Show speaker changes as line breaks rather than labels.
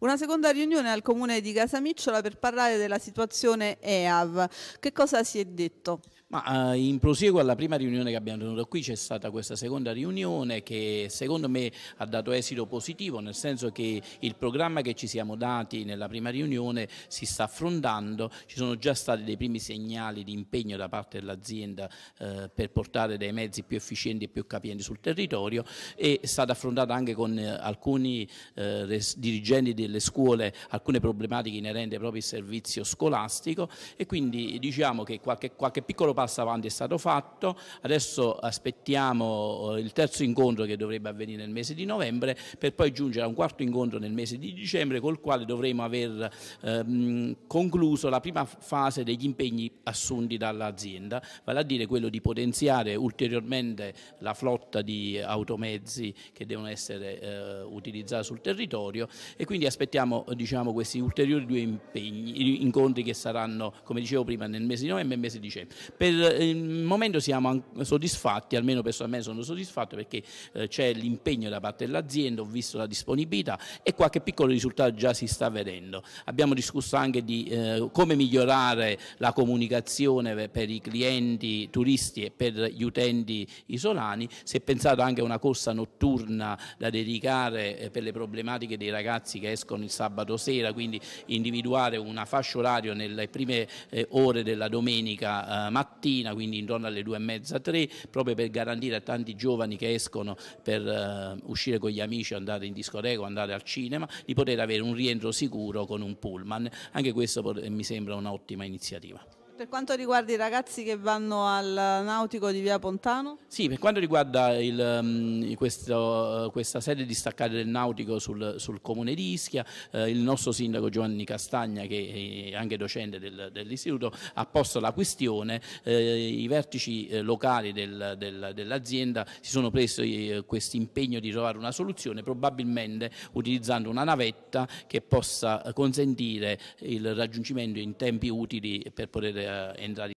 Una seconda riunione al comune di Casamicciola per parlare della situazione EAV. Che
cosa si è detto? Ma eh, in proseguo alla prima riunione che abbiamo tenuto qui c'è stata questa seconda riunione che secondo me ha dato esito positivo, nel senso che il programma che ci siamo dati nella prima riunione si sta affrontando, ci sono già stati dei primi segnali di impegno da parte dell'azienda eh, per portare dei mezzi più efficienti e più capienti sul territorio e è stata affrontata anche con eh, alcuni eh, dirigenti delle scuole alcune problematiche inerenti proprio al servizio scolastico e quindi diciamo che qualche, qualche piccolo passo avanti è stato fatto, adesso aspettiamo eh, il terzo incontro che dovrebbe avvenire nel mese di novembre per poi giungere a un quarto incontro nel mese di dicembre col quale dovremo aver ehm, concluso la prima fase degli impegni assunti dall'azienda, vale a dire quello di potenziare ulteriormente la flotta di automezzi che devono essere eh, utilizzati sul territorio e quindi aspettiamo diciamo, questi ulteriori due impegni, incontri che saranno come dicevo prima nel mese di novembre e nel mese di dicembre. Per per il momento siamo soddisfatti, almeno personalmente sono soddisfatto perché eh, c'è l'impegno da parte dell'azienda, ho visto la disponibilità e qualche piccolo risultato già si sta vedendo. Abbiamo discusso anche di eh, come migliorare la comunicazione per i clienti turisti e per gli utenti isolani, si è pensato anche a una corsa notturna da dedicare eh, per le problematiche dei ragazzi che escono il sabato sera, quindi individuare una fascia orario nelle prime ore della domenica mattina mattina, quindi intorno alle due e mezza, tre, proprio per garantire a tanti giovani che escono per uh, uscire con gli amici, andare in discoteca, andare al cinema, di poter avere un rientro sicuro con un pullman. Anche questo mi sembra un'ottima iniziativa.
Per quanto riguarda i ragazzi che vanno al nautico di via Pontano?
Sì, per quanto riguarda il, mm, questo, questa sede distaccata del nautico sul, sul comune di Ischia, eh, il nostro sindaco Giovanni Castagna, che è anche docente del, dell'istituto, ha posto la questione, eh, i vertici eh, locali del, del, dell'azienda si sono presi eh, questo impegno di trovare una soluzione, probabilmente utilizzando una navetta che possa eh, consentire il raggiungimento in tempi utili per poter uh, in dat